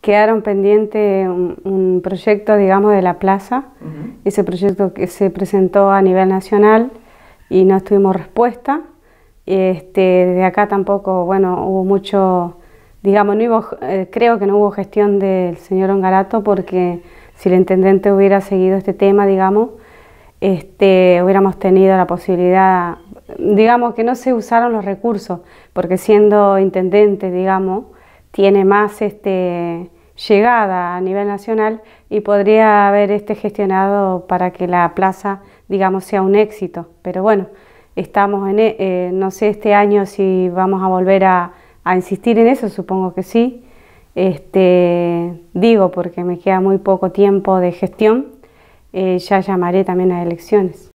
quedaron pendiente un, proyecto, digamos, de la plaza. Ese proyecto que se presentó a nivel nacional y no tuvimos respuesta. Este, de acá tampoco, bueno, hubo mucho, digamos, no hubo, eh, creo que no hubo gestión del señor Ongarato porque si el intendente hubiera seguido este tema, digamos, este, hubiéramos tenido la posibilidad, digamos, que no se usaron los recursos, porque siendo intendente, digamos, tiene más este, llegada a nivel nacional y podría haber este gestionado para que la plaza, digamos, sea un éxito. Pero bueno, estamos en, e, eh, no sé este año si vamos a volver a, insistir en eso, supongo que sí. Este, digo porque me queda muy poco tiempo de gestión, eh, ya llamaré también a elecciones.